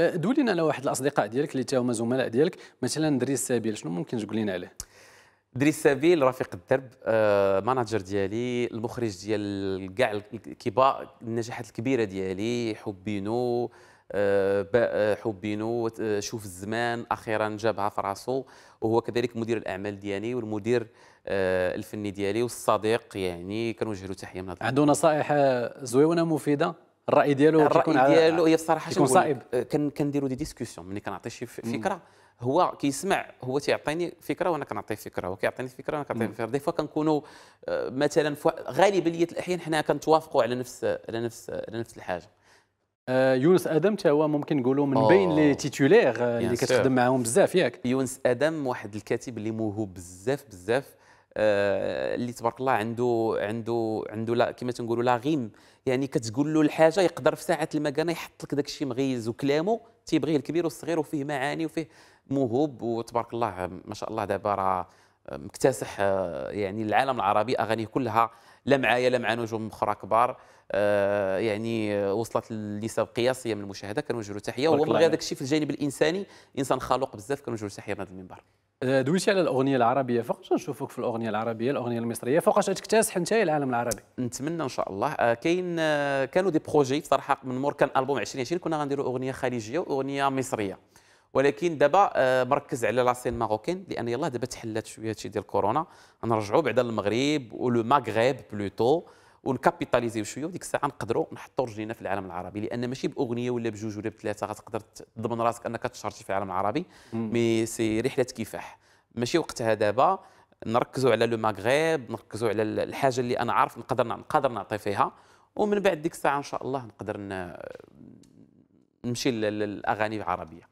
أه، دولينا على واحد الاصدقاء ديالك اللي تاهما زملاء ديالك مثلا دريس سابيل شنو ممكن تقول لنا عليه دريس سابيل رفيق الدرب آه، ماناجر ديالي المخرج ديال كاع الكبار النجاحات الكبيره ديالي حبينو آه،, أه، حبينو آه، شوف الزمان اخيرا جابها في راسو وهو كذلك مدير الاعمال ديالي والمدير أه، الفني ديالي والصديق يعني كنوجه له تحيه من هذا عنده نصائح زويونه مفيده الراي ديالو الراي ديالو هي الصراحه كيكون صعيب آه، كنديروا دي ديسكسيون ملي كنعطي شي فكره هو كيسمع هو تيعطيني فكره وانا كنعطيه فكره هو كيعطيني فكره وانا كنعطيه فكره دي فوا كنكونوا آه، مثلا غالبيه الاحيان حنا كنتوافقوا على نفس على نفس على نفس الحاجه آه، يونس ادم حتى هو ممكن نقولوا من بين لي تيتولير اللي كتخدم معاهم بزاف ياك يونس ادم واحد الكاتب اللي موهوب بزاف بزاف آه، اللي تبارك الله عنده عنده عنده لا كما تنقولوا لا غيم يعني كتقول له الحاجه يقدر في ساعه المكانه يحط لك داك الشيء مغيز وكلامه تيبغيه الكبير والصغير وفيه معاني وفيه موهوب وتبارك الله ما شاء الله دابا راه مكتسح آه، يعني العالم العربي اغانيه كلها لا معايا لا مع نجوم اخرى كبار آه، يعني وصلت لنسب قياسيه من المشاهده كنوجه له تحيه وهو من غير داك الشيء في الجانب الانساني انسان خلوق بزاف كنوجه له تحيه من هذا المنبر آه، دويتي على الاغنيه العربيه فوقاش نشوفوك في الاغنيه العربيه الاغنيه المصريه فوقاش تكتسح انت العالم العربي نتمنى ان شاء الله آه، كاين آه، كانوا دي بروجي صراحه من مور كان البوم 2020 كنا غنديروا اغنيه خليجيه واغنيه مصريه ولكن دابا مركز على لاسين ماروكين لان يلاه دابا تحلات شويه هادشي ديال كورونا نرجعوا بعدا للمغرب ولو ماغريب بلوتو ونكابيتاليزيو شويه وديك الساعه نقدروا نحطوا رجلينا في العالم العربي لان ماشي باغنيه ولا بجوج ولا بثلاثه غتقدر تضمن راسك انك تشارتي في العالم العربي مي سي رحله كفاح ماشي وقتها دابا نركزوا على لو مغرب نركزوا على الحاجه اللي انا عارف نقدر نقدر نعطي فيها ومن بعد ديك الساعه ان شاء الله نقدر نمشي للاغاني العربيه